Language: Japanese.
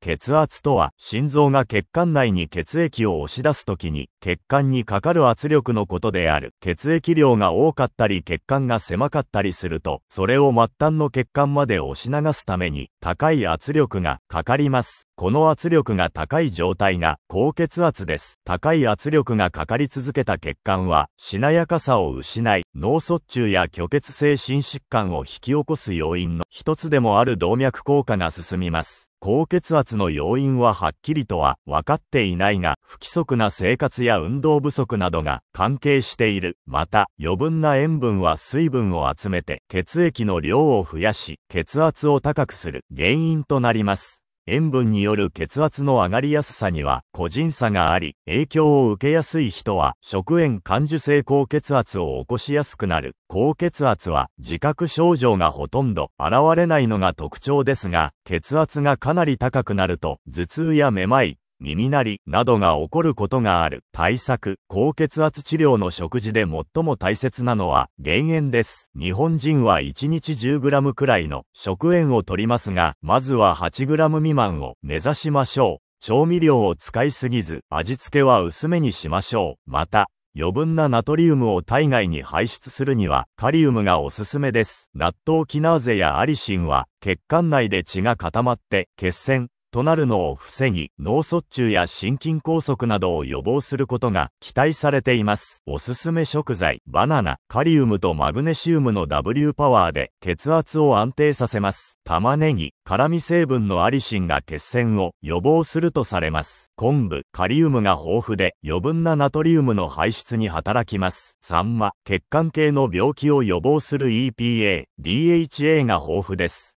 血圧とは、心臓が血管内に血液を押し出すときに、血管にかかる圧力のことである。血液量が多かったり血管が狭かったりすると、それを末端の血管まで押し流すために、高い圧力がかかります。この圧力が高い状態が高血圧です。高い圧力がかかり続けた血管はしなやかさを失い、脳卒中や虚血性心疾患を引き起こす要因の一つでもある動脈硬化が進みます。高血圧の要因ははっきりとは分かっていないが、不規則な生活や運動不足などが関係している。また、余分な塩分は水分を集めて血液の量を増やし、血圧を高くする原因となります。塩分による血圧の上がりやすさには個人差があり、影響を受けやすい人は食塩感受性高血圧を起こしやすくなる。高血圧は自覚症状がほとんど現れないのが特徴ですが、血圧がかなり高くなると頭痛やめまい、耳鳴りなどが起こることがある。対策、高血圧治療の食事で最も大切なのは減塩です。日本人は1日 10g くらいの食塩を取りますが、まずは 8g 未満を目指しましょう。調味料を使いすぎず、味付けは薄めにしましょう。また、余分なナトリウムを体外に排出するにはカリウムがおすすめです。納豆キナーゼやアリシンは血管内で血が固まって血栓、となるのを防ぎ、脳卒中や心筋梗塞などを予防することが期待されています。おすすめ食材、バナナ、カリウムとマグネシウムの W パワーで血圧を安定させます。玉ねぎ、辛味成分のアリシンが血栓を予防するとされます。昆布、カリウムが豊富で余分なナトリウムの排出に働きます。サンマ、血管系の病気を予防する EPA、DHA が豊富です。